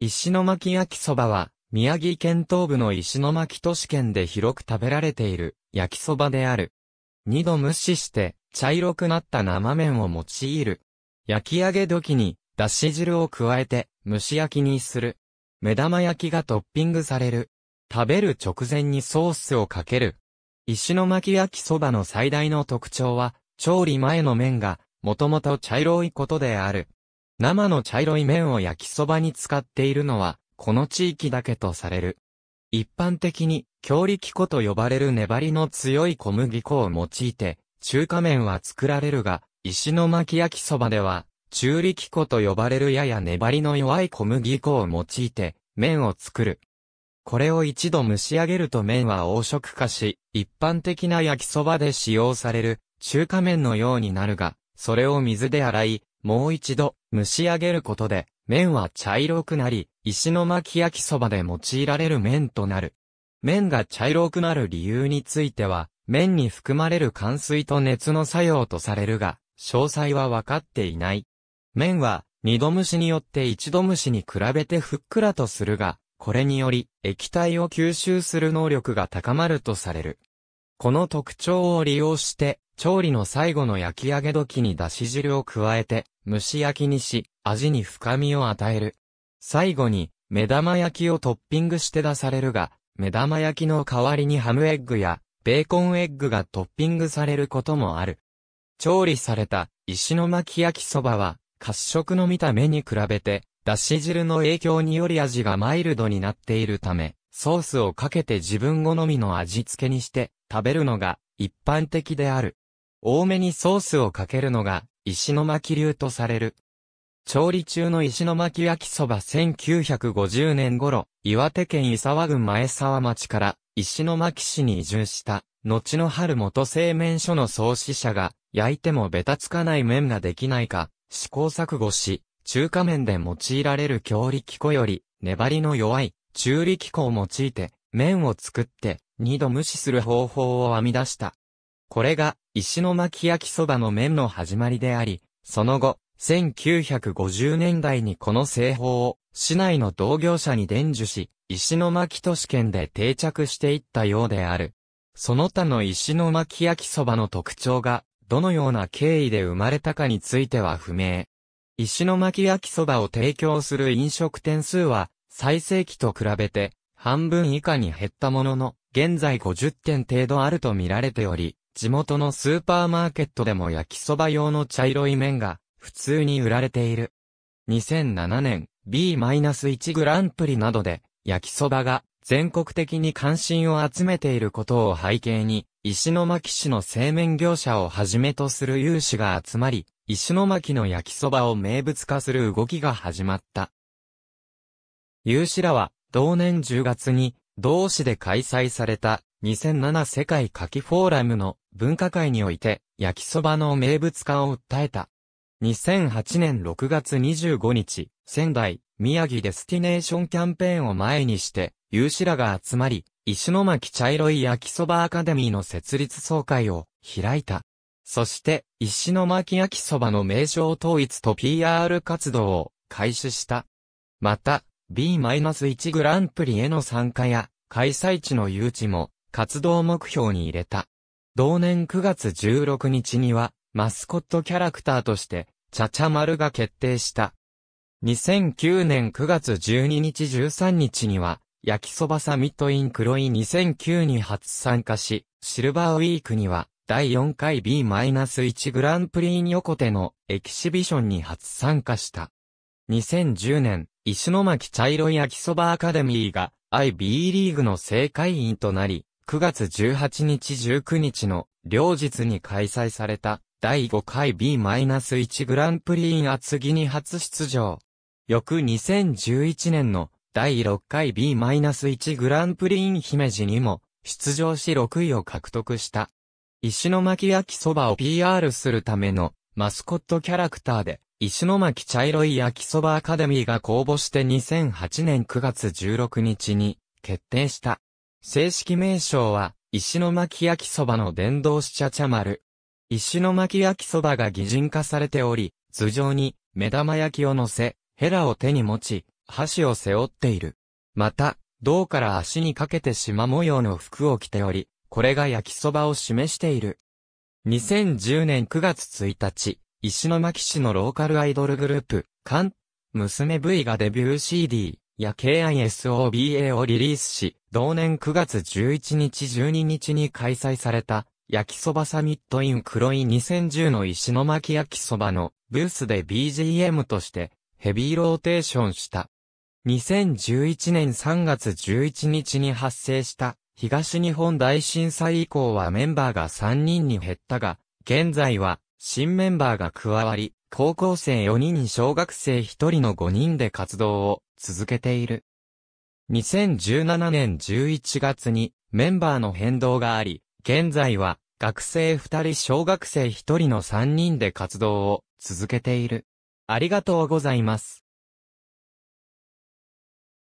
石巻焼きそばは、宮城県東部の石巻都市圏で広く食べられている焼きそばである。二度蒸しして茶色くなった生麺を用いる。焼き上げ時に、だし汁を加えて蒸し焼きにする。目玉焼きがトッピングされる。食べる直前にソースをかける。石巻焼きそばの最大の特徴は、調理前の麺が、もともと茶色いことである。生の茶色い麺を焼きそばに使っているのは、この地域だけとされる。一般的に、強力粉と呼ばれる粘りの強い小麦粉を用いて、中華麺は作られるが、石巻焼きそばでは、中力粉と呼ばれるやや粘りの弱い小麦粉を用いて、麺を作る。これを一度蒸し上げると麺は黄色化し、一般的な焼きそばで使用される、中華麺のようになるが、それを水で洗い、もう一度蒸し上げることで、麺は茶色くなり、石巻焼きそばで用いられる麺となる。麺が茶色くなる理由については、麺に含まれる乾水と熱の作用とされるが、詳細は分かっていない。麺は、二度蒸しによって一度蒸しに比べてふっくらとするが、これにより、液体を吸収する能力が高まるとされる。この特徴を利用して、調理の最後の焼き上げ時にだし汁を加えて、蒸し焼きにし、味に深みを与える。最後に、目玉焼きをトッピングして出されるが、目玉焼きの代わりにハムエッグや、ベーコンエッグがトッピングされることもある。調理された、石巻焼きそばは、褐色の見た目に比べて、だし汁の影響により味がマイルドになっているため、ソースをかけて自分好みの味付けにして、食べるのが一般的である。多めにソースをかけるのが石巻流とされる。調理中の石巻焼きそば1950年頃、岩手県伊沢郡前沢町から石巻市に移住した、後の春元製麺所の創始者が、焼いてもベタつかない麺ができないか、試行錯誤し、中華麺で用いられる強力粉より、粘りの弱い中力粉を用いて、麺を作って、二度無視する方法を編み出した。これが、石巻焼きそばの麺の始まりであり、その後、1950年代にこの製法を、市内の同業者に伝授し、石巻都市圏で定着していったようである。その他の石巻焼きそばの特徴が、どのような経緯で生まれたかについては不明。石巻焼きそばを提供する飲食店数は、最盛期と比べて、半分以下に減ったものの、現在50店程度あると見られており、地元のスーパーマーケットでも焼きそば用の茶色い麺が普通に売られている。2007年 B-1 グランプリなどで焼きそばが全国的に関心を集めていることを背景に、石巻市の製麺業者をはじめとする有志が集まり、石巻の焼きそばを名物化する動きが始まった。有志らは、同年10月に、同市で開催された2007世界夏季フォーラムの文化会において焼きそばの名物化を訴えた。2008年6月25日、仙台、宮城デスティネーションキャンペーンを前にして、有志らが集まり、石巻茶色い焼きそばアカデミーの設立総会を開いた。そして、石巻焼きそばの名称統一と PR 活動を開始した。また、B-1 グランプリへの参加や、開催地の誘致も、活動目標に入れた。同年9月16日には、マスコットキャラクターとして、チャチャ丸が決定した。2009年9月12日13日には、焼きそばサミットイン黒イ2009に初参加し、シルバーウィークには、第4回 B-1 グランプリイン横手のエキシビションに初参加した。2010年、石巻茶色焼きそばアカデミーが IB リーグの正会員となり、9月18日19日の両日に開催された第5回 B-1 グランプリイン厚木に初出場。翌2011年の第6回 B-1 グランプリイン姫路にも出場し6位を獲得した。石巻焼きそばを PR するためのマスコットキャラクターで石巻茶色い焼きそばアカデミーが公募して2008年9月16日に決定した。正式名称は、石巻焼きそばの伝道ゃ茶ゃ丸。石巻焼きそばが擬人化されており、頭上に目玉焼きを乗せ、ヘラを手に持ち、箸を背負っている。また、胴から足にかけて縞模様の服を着ており、これが焼きそばを示している。2010年9月1日、石巻市のローカルアイドルグループ、カン、娘 V がデビュー CD や KISOBA をリリースし、同年9月11日12日に開催された、焼きそばサミットイン黒い2010の石巻焼きそばのブースで BGM としてヘビーローテーションした。2011年3月11日に発生した東日本大震災以降はメンバーが3人に減ったが、現在は新メンバーが加わり、高校生4人に小学生1人の5人で活動を続けている。2017年11月にメンバーの変動があり、現在は学生2人小学生1人の3人で活動を続けている。ありがとうございます。